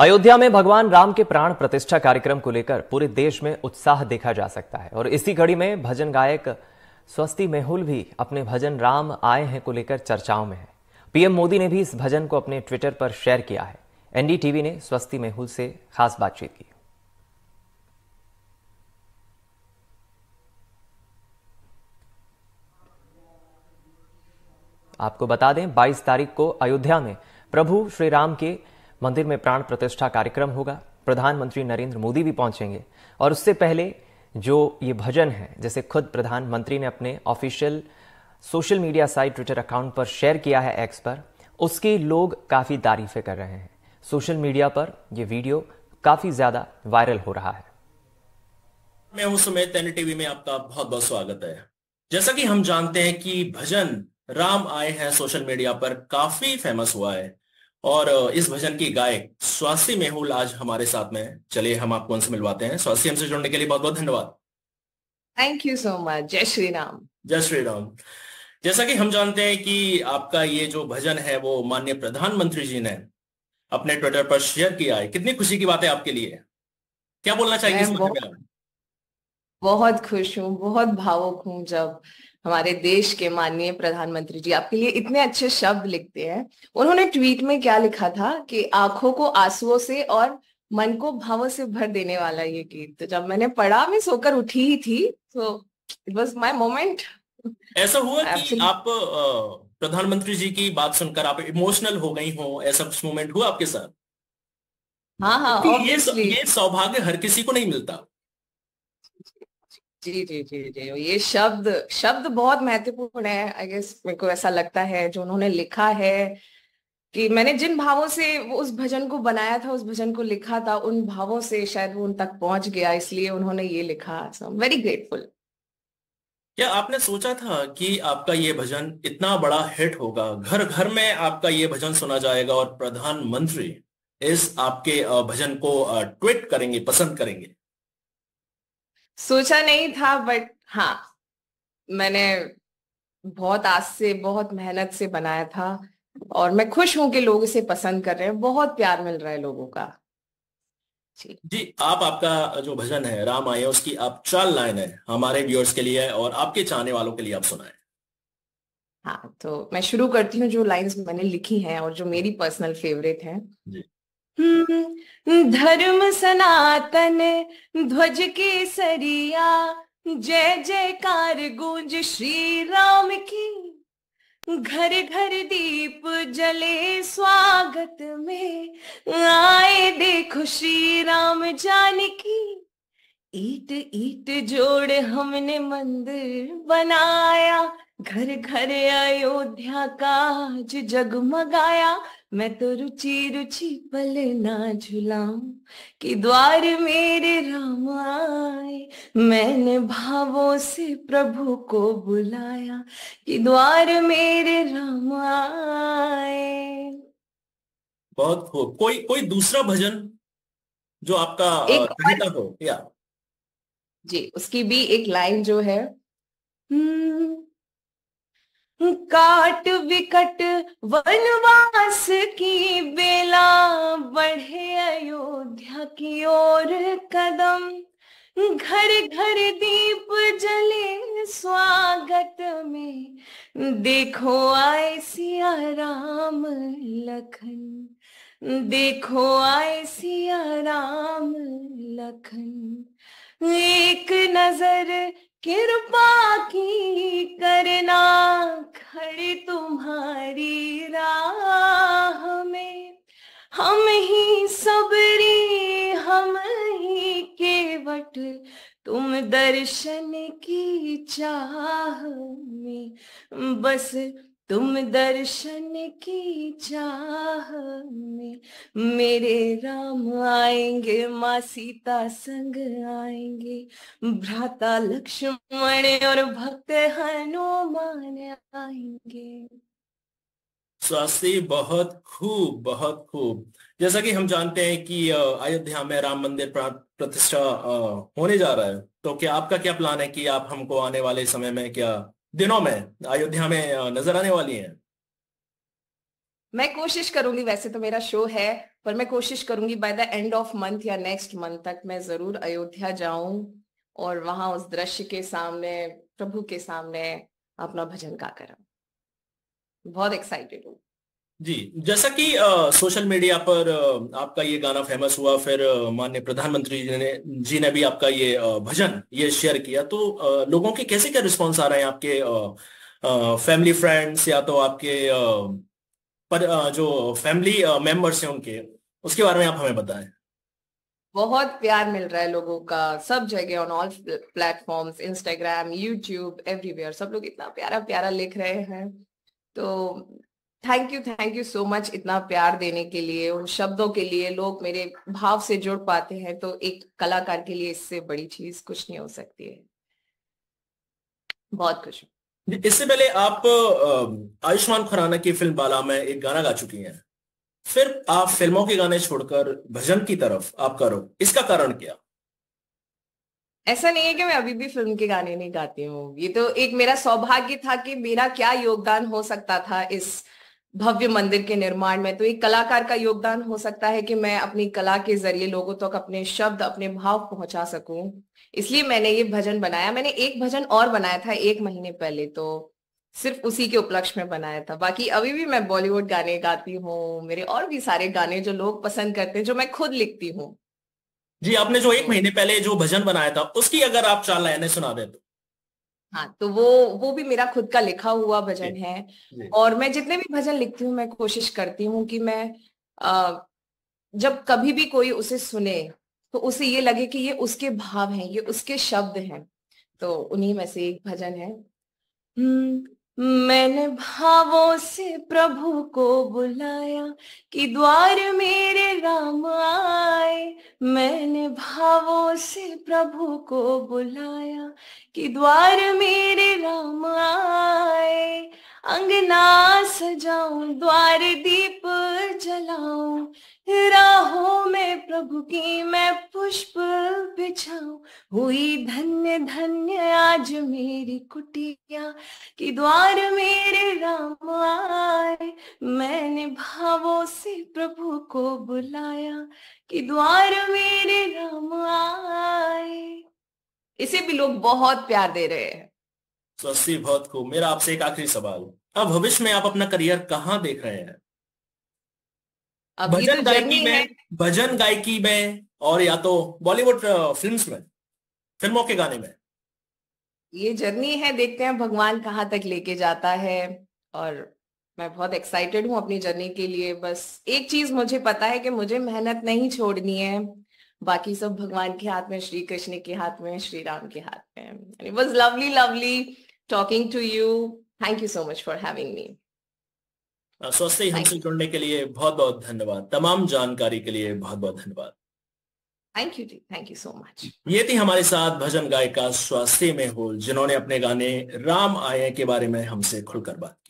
अयोध्या में भगवान राम के प्राण प्रतिष्ठा कार्यक्रम को लेकर पूरे देश में उत्साह देखा जा सकता है और इसी कड़ी में भजन गायक स्वस्ति मेहुल भी अपने भजन राम आए हैं को लेकर चर्चाओं में है पीएम मोदी ने भी इस भजन को अपने ट्विटर पर शेयर किया है एनडीटीवी ने स्वस्ति मेहुल से खास बातचीत की आपको बता दें 22 तारीख को अयोध्या में प्रभु श्री राम के मंदिर में प्राण प्रतिष्ठा कार्यक्रम होगा प्रधानमंत्री नरेंद्र मोदी भी पहुंचेंगे और उससे पहले जो ये भजन है जैसे खुद प्रधानमंत्री ने अपने official social media site Twitter account पर शेयर किया है एक्स पर उसकी लोग काफ़ी तारीफें कर रहे हैं सोशल मीडिया पर यह वीडियो काफ़ी ज़्यादा वायरल हो रहा है मैं हूं सुमेत एन टीवी में आपका बहुत बहुत स्वागत है जैसा कि हम जानते हैं कि भजन राम आए हैं सोशल मीडिया पर काफी फेमस हुआ है और इस भजन की गायक स्वासी मेहुल आज हमारे साथ में चलिए हम आपको उनसे मिलवाते हैं स्वासी हमसे जुड़ने के लिए बहुत बहुत धन्यवाद थैंक यू सो मच जय श्री राम जय श्री राम जैसा कि हम जानते हैं कि आपका ये जो भजन है वो माननीय प्रधानमंत्री जी ने अपने ट्विटर पर शेयर किया है कितनी खुशी की बात है आपके लिए क्या बोलना चाहिए इस बहुत खुश हूँ बहुत भावुक हूँ जब हमारे देश के माननीय प्रधानमंत्री जी आपके लिए इतने अच्छे शब्द लिखते हैं उन्होंने ट्वीट में क्या लिखा था कि आंखों को आंसुओं से और मन को भावों से भर देने वाला ये गीत तो जब मैंने पढ़ा मैं सोकर उठी ही थी तो इट वॉज माई मोमेंट ऐसा हुआ कि आप प्रधानमंत्री जी की बात सुनकर आप इमोशनल हो गई हो ऐसा कुछ मोमेंट हुआ आपके साथ हाँ हाँ ये ये सौभाग्य हर किसी को नहीं मिलता जी जी जी जी ये शब्द शब्द बहुत महत्वपूर्ण है आई गेस मेरे को ऐसा लगता है जो उन्होंने लिखा है कि मैंने जिन भावों से वो उस भजन को बनाया था उस भजन को लिखा था उन भावों से शायद वो उन तक पहुंच गया इसलिए उन्होंने ये लिखा सो वेरी ग्रेटफुल क्या आपने सोचा था कि आपका ये भजन इतना बड़ा हिट होगा घर घर में आपका ये भजन सुना जाएगा और प्रधानमंत्री इस आपके भजन को ट्वीट करेंगे पसंद करेंगे सोचा नहीं था बट हाँ मैंने बहुत आज से बहुत मेहनत से बनाया था और मैं खुश हूं कि लोग इसे पसंद कर रहे हैं बहुत प्यार मिल रहा है लोगों का जी, आप आपका जो भजन है राम आए उसकी आप चार लाइन है हमारे व्यूअर्स के लिए और आपके चाहने वालों के लिए आप सुनाए हाँ तो मैं शुरू करती हूँ जो लाइंस मैंने लिखी हैं और जो मेरी पर्सनल फेवरेट जी। धर्म सनातन ध्वज के सरिया जय जयकार गूंज श्री राम की घर घर दीप जले स्वागत में आए देखो श्री राम जानकी ईट ईट जोड़ हमने मंदिर बनाया घर घर अयोध्या काज जगमगाया मैं तो रुचि रुचि पल ना झुलाऊं कि द्वार मेरे राम आए मैंने भावों से प्रभु को बुलाया कि द्वार मेरे राम आए बहुत हो कोई कोई दूसरा भजन जो आपका एक हो या जी उसकी भी एक लाइन जो है hmm, काट विकट वनवास की बेला बढ़े अयोध्या की ओर कदम घर घर दीप जले स्वागत में देखो आए सिया राम लखन देखो आए सिया राम लखन एक नजर कृपा की करना खड़ी तुम्हारी राह में हम ही सबरी हम ही केवट तुम दर्शन की चाह में बस तुम दर्शन की चाह में मेरे राम आएंगे माँ सीता संग आएंगे भ्राता लक्ष्मण और भक्त हनुमान आएंगे स्वास्थ्य बहुत खूब बहुत खूब जैसा कि हम जानते हैं कि अयोध्या में राम मंदिर प्रतिष्ठा होने जा रहा है तो क्या आपका क्या प्लान है कि आप हमको आने वाले समय में क्या दिनों में अयोध्या में नजर आने वाली हैं मैं कोशिश करूंगी वैसे तो मेरा शो है पर मैं कोशिश करूंगी by the end of month या नेक्स्ट मंथ तक मैं जरूर अयोध्या जाऊं और वहां उस दृश्य के सामने प्रभु के सामने अपना भजन का कर बहुत एक्साइटेड हूँ जी जैसा कि आ, सोशल मीडिया पर आ, आपका ये गाना फेमस हुआ फिर माननीय प्रधानमंत्री जी ने जी ने भी आपका ये आ, भजन ये शेयर किया तो आ, लोगों के कैसे क्या रिस्पॉन्स आ रहे हैं आपके आ, आ, फैमिली फ्रेंड्स या तो आपके आ, पर जो फैमिली मेंबर्स हैं उनके उसके बारे में आप हमें बताएं बहुत प्यार मिल रहा है लोगों का सब जगह on all platforms Instagram YouTube everywhere सब लोग इतना प्यारा प्यारा लिख रहे हैं तो thank you thank you so much इतना प्यार देने के लिए उन शब्दों के लिए लोग मेरे भाव से जुड़ पाते हैं तो एक कलाकार के लिए इससे बड़ी चीज कुछ नहीं हो सकती है बहुत खुश हूँ इससे पहले आप आयुष्मान खुराना की फिल्म बाला में एक गाना गा चुकी हैं फिर आप फिल्मों के गाने छोड़कर भजन की तरफ आप करो इसका कारण क्या ऐसा नहीं है कि मैं अभी भी फिल्म के गाने नहीं गाती हूँ ये तो एक मेरा सौभाग्य था कि मेरा क्या योगदान हो सकता था इस भव्य मंदिर के निर्माण में तो एक कलाकार का योगदान हो सकता है कि मैं अपनी कला के जरिए लोगों तक तो अपने शब्द अपने भाव पहुंचा सकूं इसलिए मैंने ये भजन बनाया मैंने एक भजन और बनाया था एक महीने पहले तो सिर्फ उसी के उपलक्ष्य में बनाया था बाकी अभी भी मैं बॉलीवुड गाने गाती हूँ मेरे और भी सारे गाने जो लोग पसंद करते हैं जो मैं खुद लिखती हूँ जी आपने जो एक महीने पहले जो भजन बनाया था उसकी अगर आप चाल लाइने सुना दे तो हाँ तो वो वो भी मेरा खुद का लिखा हुआ भजन है और मैं जितने भी भजन लिखती हूँ मैं कोशिश करती हूँ कि मैं आ, जब कभी भी कोई उसे सुने तो उसे ये लगे कि ये उसके भाव हैं ये उसके शब्द हैं तो उन्हीं में से एक भजन है हम्म, मैंने भावों से प्रभु को बुलाया कि द्वार मेरे राम आए मैंने भावों से प्रभु को बुलाया कि द्वार मेरे राम आए अंगना सजाऊं द्वार दीप जलाऊं राहों में प्रभु की मैं पुष्प बिछाऊं हुई धन्य धन्य आज मेरी कुटिया की द्वार मेरे राम आए मैंने भावों से प्रभु को बुलाया कि द्वार मेरे राम आए इसे भी लोग बहुत प्यार दे रहे हैं स्वस्ति भक्त को मेरा आपसे एक आखिरी सवाल अब भविष्य में आप अपना करियर कहाँ देख रहे हैं भजन गायकी में भजन गायकी में और या तो बॉलीवुड फिल्म्स में फिल्मों के गाने में ये जर्नी है देखते हैं भगवान कहाँ तक लेके जाता है और मैं बहुत एक्साइटेड हूँ अपनी जर्नी के लिए बस एक चीज मुझे पता है कि मुझे मेहनत नहीं छोड़नी है बाकी सब भगवान के हाथ में श्री कृष्ण के हाथ में श्री राम के हाथ में it was lovely lovely talking to you thank you so much for having me स्वस्थ ही हमसे जुड़ने के लिए बहुत बहुत धन्यवाद तमाम जानकारी के लिए बहुत बहुत धन्यवाद थैंक यू जी थैंक यू सो मच ये थी हमारे साथ भजन गायिका स्वास्थ्य में हो जिन्होंने अपने गाने राम आये के बारे में हमसे खुलकर बात की